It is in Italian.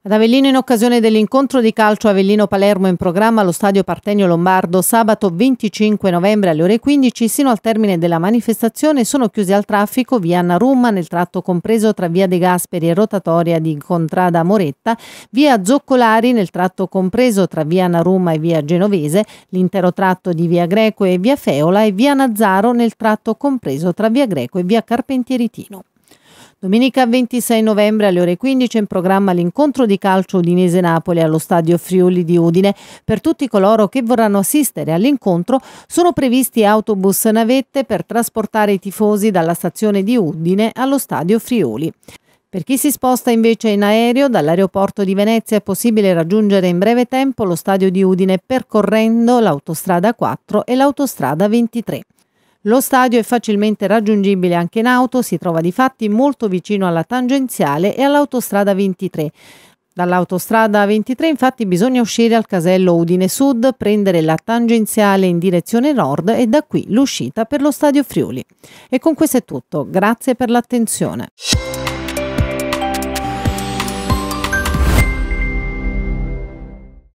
Ad Avellino in occasione dell'incontro di calcio Avellino-Palermo in programma allo stadio Partenio Lombardo sabato 25 novembre alle ore 15 sino al termine della manifestazione sono chiusi al traffico via Anna nel tratto compreso tra via De Gasperi e rotatoria di Contrada Moretta, via Zoccolari nel tratto compreso tra via Anna e via Genovese, l'intero tratto di via Greco e via Feola e via Nazzaro nel tratto compreso tra via Greco e via Carpentieritino. Domenica 26 novembre alle ore 15 è in programma l'incontro di calcio Udinese-Napoli allo stadio Friuli di Udine. Per tutti coloro che vorranno assistere all'incontro sono previsti autobus navette per trasportare i tifosi dalla stazione di Udine allo stadio Friuli. Per chi si sposta invece in aereo dall'aeroporto di Venezia è possibile raggiungere in breve tempo lo stadio di Udine percorrendo l'autostrada 4 e l'autostrada 23. Lo stadio è facilmente raggiungibile anche in auto, si trova di fatti molto vicino alla tangenziale e all'autostrada 23. Dall'autostrada 23 infatti bisogna uscire al casello Udine Sud, prendere la tangenziale in direzione nord e da qui l'uscita per lo stadio Friuli. E con questo è tutto, grazie per l'attenzione.